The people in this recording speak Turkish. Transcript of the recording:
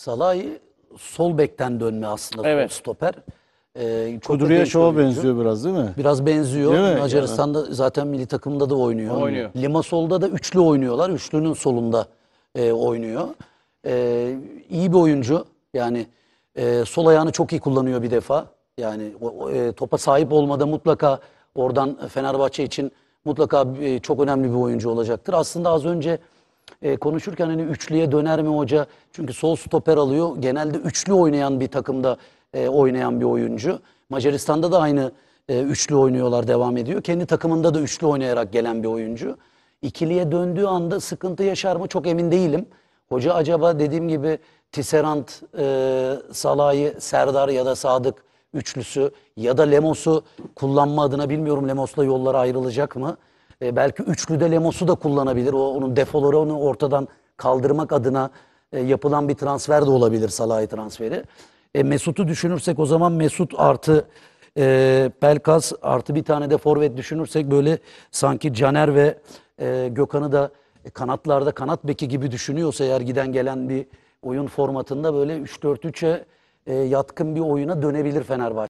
Salah'ı sol bekten dönme aslında evet. stoper. Ee, Kudruya şova benziyor biraz değil mi? Biraz benziyor. Değil mi? Macaristan'da yani. zaten milli takımda da oynuyor. oynuyor. solda da üçlü oynuyorlar. Üçlünün solunda e, oynuyor. E, iyi bir oyuncu. Yani e, sol ayağını çok iyi kullanıyor bir defa. Yani o, e, topa sahip olmada mutlaka oradan Fenerbahçe için mutlaka e, çok önemli bir oyuncu olacaktır. Aslında az önce e, konuşurken hani üçlüye döner mi hoca? Çünkü sol stoper alıyor. Genelde üçlü oynayan bir takımda e, oynayan bir oyuncu. Macaristan'da da aynı e, üçlü oynuyorlar devam ediyor. Kendi takımında da üçlü oynayarak gelen bir oyuncu. İkiliye döndüğü anda sıkıntı yaşar mı çok emin değilim. Hoca acaba dediğim gibi Tisserant, e, Salah'ı, Serdar ya da Sadık üçlüsü ya da Lemos'u kullanma adına bilmiyorum Lemos'la yollara ayrılacak mı? E, belki üçlüde Lemos'u da kullanabilir. O, onun defoları onu ortadan kaldırmak adına e, yapılan bir transfer de olabilir Salah'ı transferi. E, Mesut'u düşünürsek o zaman Mesut artı e, Pelkas artı bir tane de forvet düşünürsek böyle sanki Caner ve e, Gökhan'ı da e, kanatlarda kanat beki gibi düşünüyorsa eğer giden gelen bir oyun formatında böyle 3-4-3'e e, yatkın bir oyuna dönebilir Fenerbahçe.